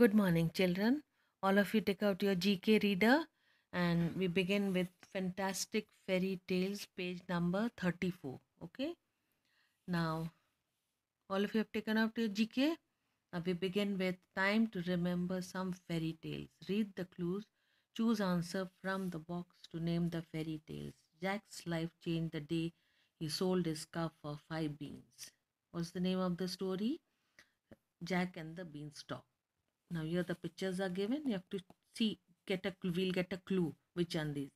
Good morning, children. All of you take out your GK reader and we begin with Fantastic Fairy Tales, page number 34. Okay. Now, all of you have taken out your GK. Now, we begin with Time to Remember Some Fairy Tales. Read the clues, choose answer from the box to name the fairy tales. Jack's life changed the day he sold his scarf for five beans. What's the name of the story? Jack and the Beanstalk. Now here the pictures are given. You have to see, get a we'll get a clue which are these.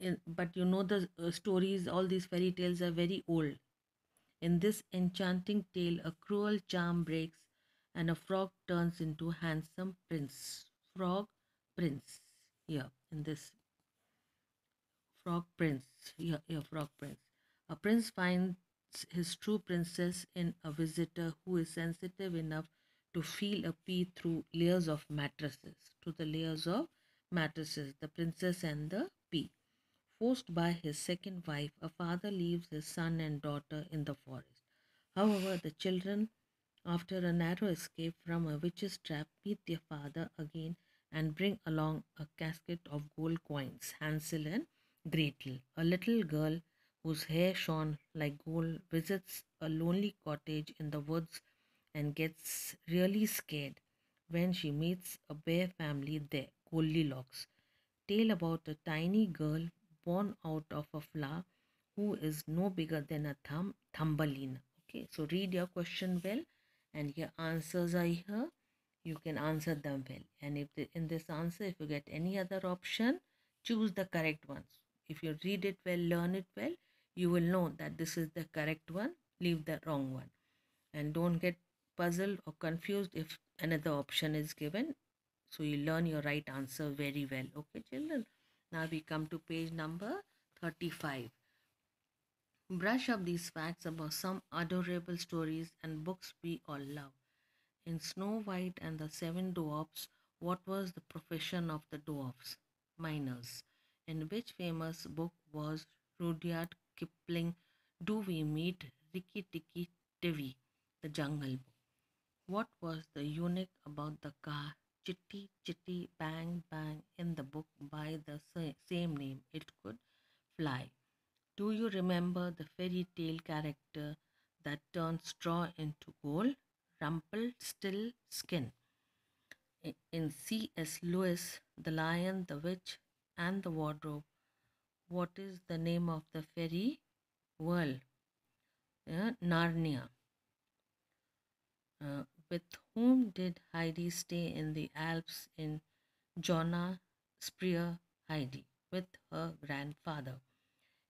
In, but you know the uh, stories, all these fairy tales are very old. In this enchanting tale, a cruel charm breaks and a frog turns into handsome prince. Frog prince. Here in this frog prince. Here, here frog prince. A prince finds his true princess in a visitor who is sensitive enough to feel a pea through layers of mattresses, to the layers of mattresses, the princess and the pea. Forced by his second wife, a father leaves his son and daughter in the forest. However, the children, after a narrow escape from a witch's trap, meet their father again and bring along a casket of gold coins, Hansel and Gretel. A little girl whose hair shone like gold visits a lonely cottage in the woods and gets really scared when she meets a bear family there, Goldilocks. Tale about a tiny girl born out of a flower who is no bigger than a thumb, Thumbelina. Okay, so read your question well and your answers are here. You can answer them well. And if the, in this answer, if you get any other option, choose the correct ones. If you read it well, learn it well, you will know that this is the correct one, leave the wrong one. And don't get puzzled or confused if another option is given. So you learn your right answer very well. Okay, children. Now we come to page number 35. Brush up these facts about some adorable stories and books we all love. In Snow White and the Seven Dwarfs, what was the profession of the dwarfs? Miners. In which famous book was Rudyard Kipling? Do we meet Rikki Tikki Tivi, the Jungle Book? What was the unique about the car Chitty Chitty Bang Bang in the book by the same name? It could fly. Do you remember the fairy tale character that turned straw into gold? Rumpled still skin. In C.S. Lewis, The Lion, the Witch, and the Wardrobe, what is the name of the fairy world? Uh, Narnia. Uh, with whom did Heidi stay in the Alps in Jonna Spreer Heidi? With her grandfather.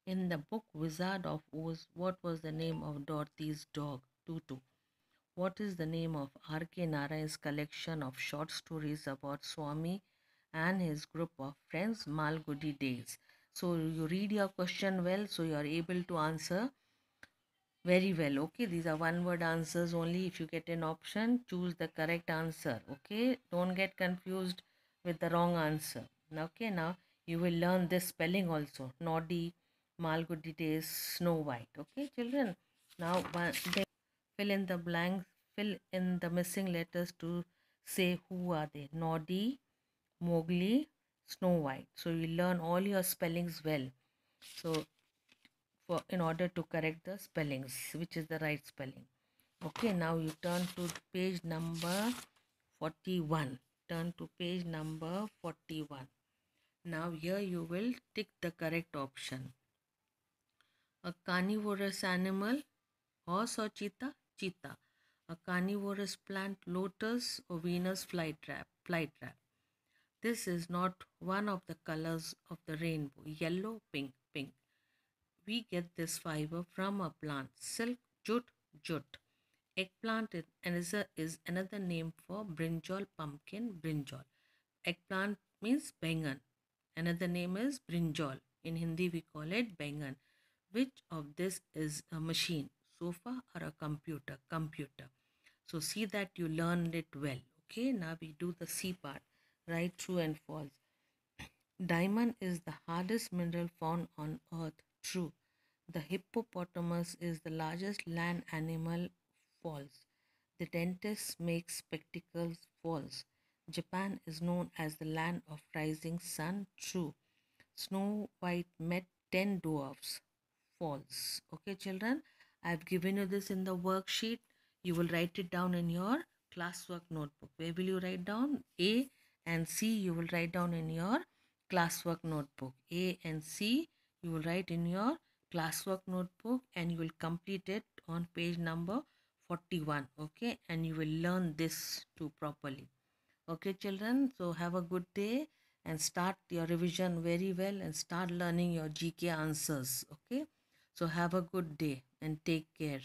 In the book Wizard of Oz, what was the name of Dorothy's dog, Tutu? What is the name of R.K. Narayan's collection of short stories about Swami and his group of friends, Malgudi Days? So you read your question well, so you are able to answer very well okay these are one word answers only if you get an option choose the correct answer okay don't get confused with the wrong answer okay now you will learn this spelling also naughty malgudi days snow white okay children now fill in the blanks fill in the missing letters to say who are they naughty mowgli snow white so you learn all your spellings well so for in order to correct the spellings which is the right spelling okay now you turn to page number 41 turn to page number 41 now here you will tick the correct option a carnivorous animal horse or cheetah cheetah a carnivorous plant lotus or venus flytrap flytrap this is not one of the colors of the rainbow yellow pink pink we get this fiber from a plant, silk jute jute. Eggplant is, is another name for brinjal, pumpkin, brinjal. Eggplant means bengan Another name is brinjal. In Hindi, we call it bengan Which of this is a machine, sofa or a computer? Computer. So see that you learned it well. Okay, now we do the C part, right, true and false. Diamond is the hardest mineral found on earth true. The hippopotamus is the largest land animal False, The dentist makes spectacles false. Japan is known as the land of rising sun. True. Snow White met 10 dwarfs. False. Okay, children. I've given you this in the worksheet. You will write it down in your classwork notebook. Where will you write down? A and C you will write down in your classwork notebook. A and C you will write in your classwork notebook and you will complete it on page number 41 okay and you will learn this too properly okay children so have a good day and start your revision very well and start learning your gk answers okay so have a good day and take care